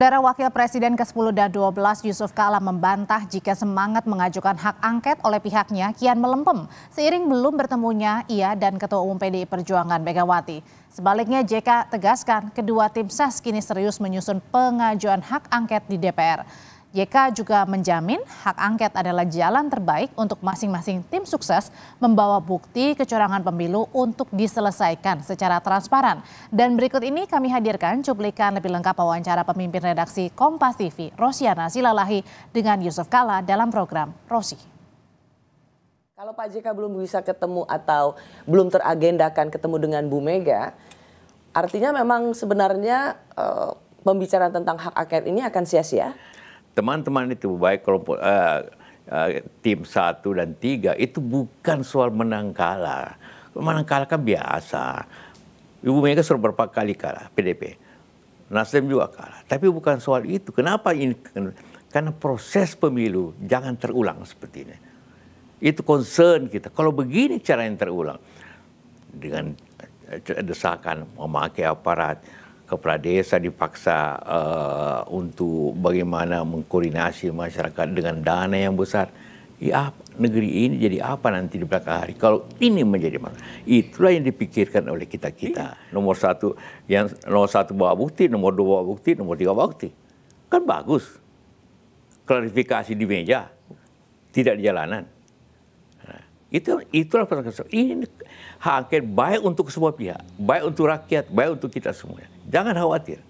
Saudara Wakil Presiden ke-10 dan 12 Yusuf Kala membantah jika semangat mengajukan hak angket oleh pihaknya kian melempem seiring belum bertemunya ia dan Ketua Umum PDI Perjuangan Megawati. Sebaliknya JK tegaskan kedua tim ses kini serius menyusun pengajuan hak angket di DPR. JK juga menjamin hak angket adalah jalan terbaik untuk masing-masing tim sukses membawa bukti kecurangan pemilu untuk diselesaikan secara transparan. Dan berikut ini kami hadirkan cuplikan lebih lengkap wawancara pemimpin redaksi Kompas TV, Rosiana Silalahi dengan Yusuf Kala dalam program Rosi. Kalau Pak JK belum bisa ketemu atau belum teragendakan ketemu dengan Bu Mega, artinya memang sebenarnya uh, pembicaraan tentang hak angket ini akan sia-sia? teman-teman itu baik kelompok uh, uh, tim satu dan tiga itu bukan soal menang kalah. Menang kalah kan biasa. Ibu mereka sudah berapa kali kalah PDP. Nasdem juga kalah. Tapi bukan soal itu. Kenapa ini? Karena proses pemilu jangan terulang seperti ini. Itu concern kita. Kalau begini cara yang terulang dengan eh, desakan memakai aparat, kepala desa dipaksa uh, untuk bagaimana mengkoordinasi masyarakat dengan dana yang besar. Ya, negeri ini jadi apa nanti di belakang hari kalau ini menjadi masalah. Itulah yang dipikirkan oleh kita kita. Nomor satu yang nomor satu bawa bukti, nomor dua bawa bukti, nomor tiga bawa bukti. Kan bagus. Klarifikasi di meja, tidak di jalanan. Itu itulah persoalan. Ini hak angket baik untuk semua pihak, baik untuk rakyat, baik untuk kita semua. Jangan khawatir.